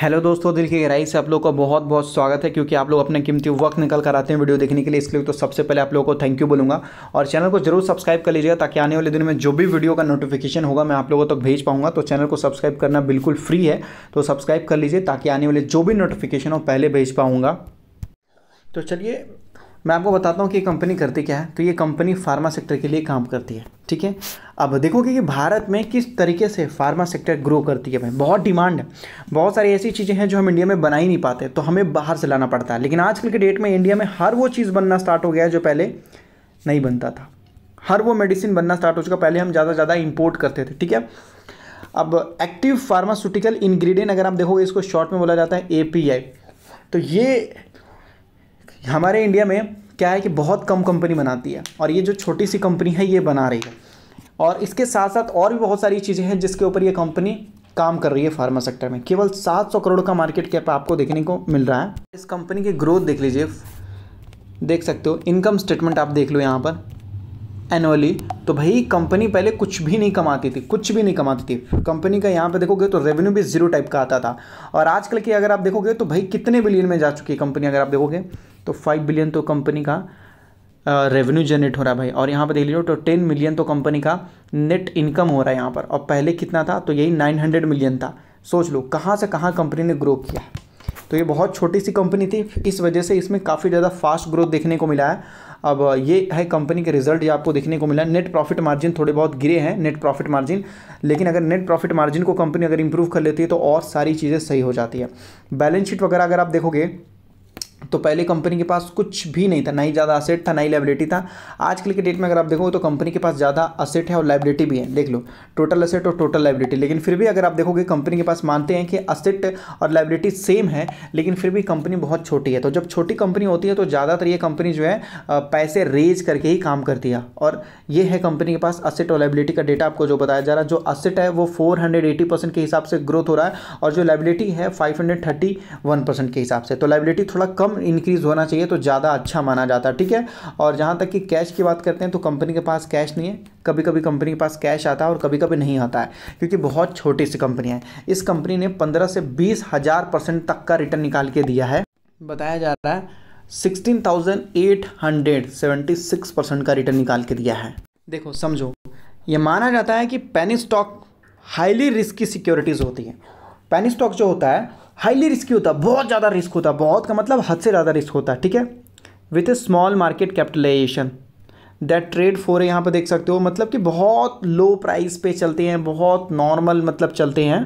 hello दोस्तों दिल की गहराई से आप लोग का बहुत बहुत स्वागत है क्योंकि आप लोग अपने कीमती वक्त निकल कर आते हैं वीडियो देखने के लिए इसलिए तो सबसे पहले आप लोगों को थैंक यू बोलूँगा और चैनल को जरूर सब्सक्राइब कर लीजिएगा ताकि आने वाले दिन में जो भी वीडियो का नोटिफिकेशन होगा मैं आप लोगों तक तो भेज पाऊंगा तो चैनल को सब्सक्राइब करना बिल्कुल फ्री है तो सब्सक्राइब कर लीजिए ताकि आने वाले जो भी नोटिफिकेशन हो पहले भेज पाऊँगा तो चलिए मैं आपको बताता हूँ कि ये कंपनी करती क्या है तो ये कंपनी फार्मा सेक्टर के लिए काम करती है ठीक है अब देखोगे कि भारत में किस तरीके से फार्मा सेक्टर ग्रो करती है भाई बहुत डिमांड है बहुत सारी ऐसी चीज़ें हैं जो हम इंडिया में बना ही नहीं पाते तो हमें बाहर से लाना पड़ता है लेकिन आजकल के डेट में इंडिया में हर वो चीज़ बनना स्टार्ट हो गया है जो पहले नहीं बनता था हर वो मेडिसिन बनना स्टार्ट हो चुका पहले हम ज़्यादा से ज़्यादा इम्पोर्ट करते थे ठीक है अब एक्टिव फार्मास्यूटिकल इंग्रेडिएंट अगर आप देखोगे इसको शॉर्ट में बोला जाता है ए तो ये हमारे इंडिया में क्या है कि बहुत कम कंपनी बनाती है और ये जो छोटी सी कंपनी है ये बना रही है और इसके साथ साथ और भी बहुत सारी चीज़ें हैं जिसके ऊपर ये कंपनी काम कर रही है फार्मा सेक्टर में केवल 700 करोड़ का मार्केट कैप आपको देखने को मिल रहा है इस कंपनी की ग्रोथ देख लीजिए देख सकते हो इनकम स्टेटमेंट आप देख लो यहाँ पर एनुअली तो भाई कंपनी पहले कुछ भी नहीं कमाती थी कुछ भी नहीं कमाती थी कंपनी का यहाँ पे देखोगे तो रेवेन्यू भी जीरो टाइप का आता था और आजकल की अगर आप देखोगे तो भाई कितने बिलियन में जा चुकी है कंपनी अगर आप देखोगे तो फाइव बिलियन तो कंपनी का रेवेन्यू जनरेट हो रहा है भाई और यहाँ पर देख लीजिए तो टेन मिलियन तो कंपनी का नेट इनकम हो रहा है यहाँ पर और पहले कितना था तो यही नाइन हंड्रेड मिलियन था सोच लो कहाँ से कहाँ कंपनी ने ग्रो किया तो ये बहुत छोटी सी कंपनी थी इस वजह से इसमें काफ़ी ज़्यादा फास्ट ग्रोथ देखने को मिला है अब ये है कंपनी के रिजल्ट ये आपको देखने को मिला नेट प्रॉफिट मार्जिन थोड़े बहुत गिरे हैं नेट प्रॉफिट मार्जिन लेकिन अगर नेट प्रॉफिट मार्जिन को कंपनी अगर इंप्रूव कर लेती है तो और सारी चीज़ें सही हो जाती है बैलेंस शीट वगैरह अगर आप देखोगे तो पहले कंपनी के पास कुछ भी नहीं था ना ही ज़्यादा असेट था ना ही लाइबिलिटी था आजकल के डेट में अगर आप देखोगे तो कंपनी के पास ज़्यादा असेट है और लाइबिलिटी भी है देख लो टोटल असेट और टोटल लाइबिलिटी लेकिन फिर भी अगर आप देखोगे कंपनी के पास मानते हैं कि असेट और लाइबिलिटी सेम है लेकिन फिर भी कंपनी बहुत छोटी है तो जब छोटी कंपनी होती है तो ज़्यादातर ये कंपनी जो है पैसे रेज करके ही काम करती है और ये है कंपनी के पास असेट और लाइबिलिटी का डेटा आपको जो बताया जा रहा है जो असेट है वो फोर के हिसाब से ग्रोथ हो रहा है और जो लाइबिलिटी है फाइव के हिसाब से तो लाइबिलिटी थोड़ा कम इंक्रीज़ होना चाहिए तो ज़्यादा अच्छा माना जाता है ठीक है और जहाँ तक कि कैश की बात करते हैं तो कंपनी के पास कैश नहीं है कभी कभी कंपनी के पास कैश आता है और कभी कभी नहीं आता है क्योंकि बहुत छोटी सी कंपनी है इस कंपनी ने पंद्रह से बीस हज़ार परसेंट तक का रिटर्न निकाल के दिया है बताया जा रहा है sixteen thousand eight hundred seventy six percent का रिटर्न निकाल के दिया है देखो समझो ये माना जाता है कि penny stock highly risky securities होती है पेनी स्टॉक जो होता है हाईली रिस्की होता बहुत ज़्यादा रिस्क होता है बहुत का मतलब हद से ज़्यादा रिस्क होता है ठीक है with a small market capitalization that trade for यहाँ पर देख सकते हो मतलब कि बहुत लो प्राइस पे चलते हैं बहुत नॉर्मल मतलब चलते हैं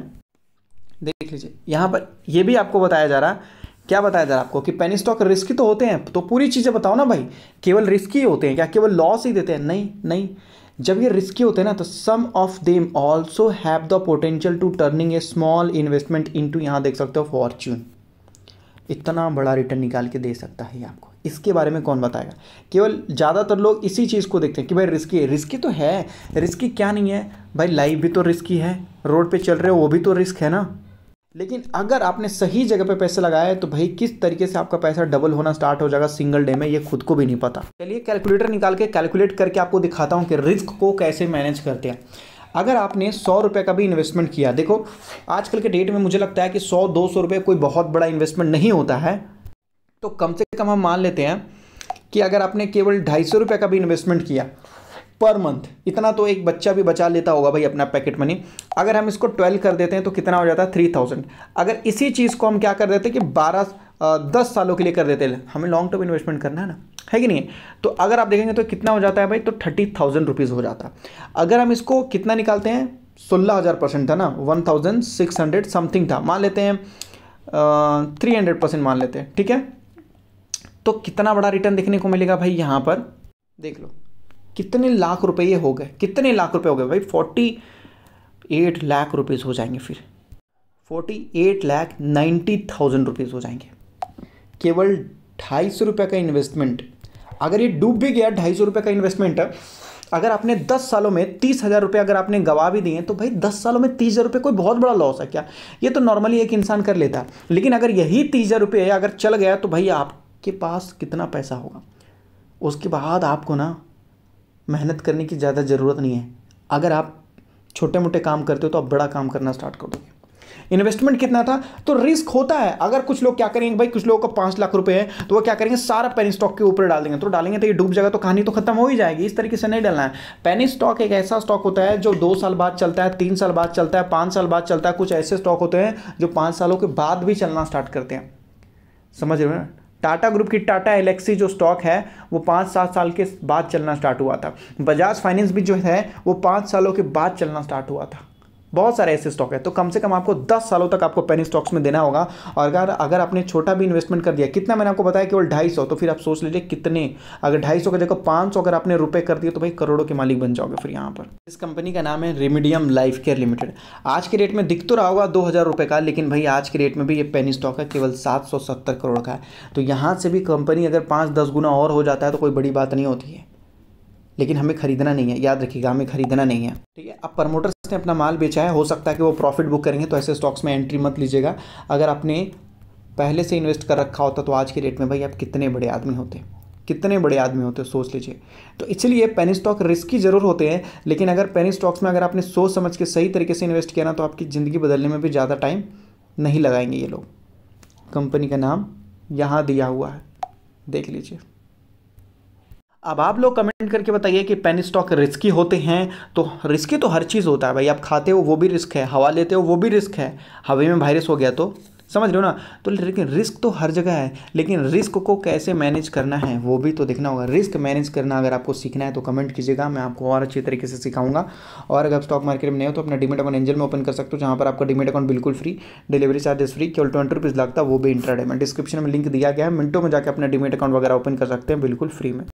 देख लीजिए यहाँ पर यह भी आपको बताया जा रहा है क्या बताया जा रहा है आपको कि पेनी स्टॉक रिस्की तो होते हैं तो पूरी चीज़ें बताओ ना भाई केवल रिस्की होते हैं क्या केवल लॉस ही देते हैं नहीं नहीं जब ये रिस्की होते हैं ना तो some of them also have the potential to turning a small investment into यहाँ देख सकते हो फॉर्च्यून इतना बड़ा रिटर्न निकाल के दे सकता है आपको इसके बारे में कौन बताएगा केवल ज़्यादातर लोग इसी चीज़ को देखते हैं कि भाई रिस्की है रिस्की तो है रिस्की क्या नहीं है भाई लाइफ भी तो रिस्की है रोड पे चल रहे हो वो भी तो रिस्क है ना लेकिन अगर आपने सही जगह पे पैसे लगाए तो भाई किस तरीके से आपका पैसा डबल होना स्टार्ट हो जाएगा सिंगल डे में ये खुद को भी नहीं पता चलिए कैलकुलेटर निकाल के कैलकुलेट करके आपको दिखाता हूँ कि रिस्क को कैसे मैनेज करते हैं अगर आपने सौ रुपये का भी इन्वेस्टमेंट किया देखो आजकल के डेट में मुझे लगता है कि सौ दो सौ रुपये कोई बहुत बड़ा इन्वेस्टमेंट नहीं होता है तो कम से कम हम मान लेते हैं कि अगर आपने केवल ढाई सौ रुपये का भी इन्वेस्टमेंट किया पर मंथ इतना तो एक बच्चा भी बचा लेता होगा भाई अपना पैकेट मनी अगर हम इसको ट्वेल्व कर देते हैं तो कितना हो जाता है थ्री थाउजेंड अगर इसी चीज़ को हम क्या कर देते कि बारह दस सालों के लिए कर देते हमें लॉन्ग टर्म इन्वेस्टमेंट करना है ना है कि नहीं तो अगर आप देखेंगे तो कितना हो जाता है भाई तो थर्टी थाउजेंड रुपीज़ हो जाता है अगर हम इसको कितना निकालते हैं सोलह हज़ार परसेंट था ना one thousand six hundred something था मान लेते हैं थ्री हंड्रेड परसेंट मान लेते हैं ठीक है तो कितना बड़ा रिटर्न देखने को मिलेगा भाई यहाँ पर देख लो कितने लाख रुपए ये हो गए कितने लाख रुपए हो गए भाई फोर्टी एट लाख रुपीज़ हो जाएंगे फिर forty eight lakh ninety thousand rupees हो जाएंगे केवल ढाई सौ रुपये का इन्वेस्टमेंट अगर ये डूब भी गया ढाई सौ रुपये का इन्वेस्टमेंट अगर आपने दस सालों में तीस हज़ार रुपये अगर आपने गवा भी दिए तो भाई दस सालों में तीस हज़ार रुपये कोई बहुत बड़ा लॉस है क्या ये तो नॉर्मली एक इंसान कर लेता लेकिन अगर यही तीस हज़ार रुपये अगर चल गया तो भाई आपके पास कितना पैसा होगा उसके बाद आपको ना मेहनत करने की ज़्यादा ज़रूरत नहीं है अगर आप छोटे मोटे काम करते हो तो आप बड़ा काम करना स्टार्ट कर दोगे इन्वेस्टमेंट कितना था तो रिस्क होता है अगर कुछ लोग क्या करेंगे भाई कुछ लोगों का पाँच लाख रुपए है तो वो क्या करेंगे सारा पेनी स्टॉक के ऊपर डाल देंगे तो डालेंगे तो ये डूब जाएगा तो कहानी तो खत्म हो ही जाएगी इस तरीके से नहीं डालना है पेनी स्टॉक एक ऐसा स्टॉक होता है जो दो साल बाद चलता है तीन साल बाद चलता है पाँच साल बाद चलता है कुछ ऐसे स्टॉक होते हैं जो पाँच सालों के बाद भी चलना स्टार्ट करते हैं समझ रहे हो ना टाटा ग्रुप की टाटा एलेक्सी जो स्टॉक है वो पाँच सात साल के बाद चलना स्टार्ट हुआ था बजाज फाइनेंस भी जो है वो पाँच सालों के बाद चलना स्टार्ट हुआ था बहुत सारे ऐसे स्टॉक है तो कम से कम आपको 10 सालों तक आपको पेनी स्टॉक्स में देना होगा और अगर अगर आपने छोटा भी इन्वेस्टमेंट कर दिया कितना मैंने आपको बताया केवल ढाई सौ तो फिर आप सोच लीजिए कितने अगर ढाई सौ का देखो पाँच सौ अगर आपने रुपए कर दिए तो भाई करोड़ों के मालिक बन जाओगे फिर यहाँ पर इस कंपनी का नाम है रेमिडियम लाइफ केयर लिमिटेड आज के रेट में दिख तो रहा होगा दो हज़ार का लेकिन भाई आज के रेट में भी ये पेनी स्टॉक है केवल सात करोड़ का है तो यहाँ से भी कंपनी अगर पाँच दस गुना और हो जाता है तो कोई बड़ी बात नहीं होती है लेकिन हमें खरीदना नहीं है याद रखिएगा हमें खरीदना नहीं है ठीक है अब प्रमोटर्स ने अपना माल बेचा है हो सकता है कि वो प्रॉफिट बुक करेंगे तो ऐसे स्टॉक्स में एंट्री मत लीजिएगा अगर आपने पहले से इन्वेस्ट कर रखा होता तो आज के डेट में भाई आप कितने बड़े आदमी होते कितने बड़े आदमी होते हैं सोच लीजिए तो इसलिए पेनी स्टॉक रिस्की जरूर होते हैं लेकिन अगर पेनी स्टॉक्स में अगर आपने सोच समझ के सही तरीके से इन्वेस्ट किया ना तो आपकी ज़िंदगी बदलने में भी ज़्यादा टाइम नहीं लगाएंगे ये लोग कंपनी का नाम यहाँ दिया हुआ है देख लीजिए अब आप लोग कमेंट करके बताइए कि पेन स्टॉक रिस्की होते हैं तो रिस्की तो हर चीज़ होता है भाई आप खाते हो वो भी रिस्क है हवा लेते हो वो भी रिस्क है हवा में वायरस हो गया तो समझ रहे हो ना तो लेकिन रिस्क तो हर जगह है लेकिन रिस्क को कैसे मैनेज करना है वो भी तो देखना होगा रिस्क मैनेज करना अगर आपको सीखना है तो कमेंट कीजिएगा मैं आपको और अच्छी तरीके से सिखाऊंगा और अगर स्टॉक मार्केट में नहीं हो तो अपना डिमेट अकाउंट एंजल में ओपन कर सकते हो जहाँ पर आपका डिमेट अकाउंट बिल्कुल फ्री डिलीवरी चार्जेस फ्री केवल ट्वेंटी रुपीज़ लगता है वो भी इंटरडे में डिस्क्रिप्शन में लिंक दिया गया है मिनटों में जाकर अपना डिमेट अकाउंट वगैरह ओपन कर सकते हैं बिल्कुल फ्री में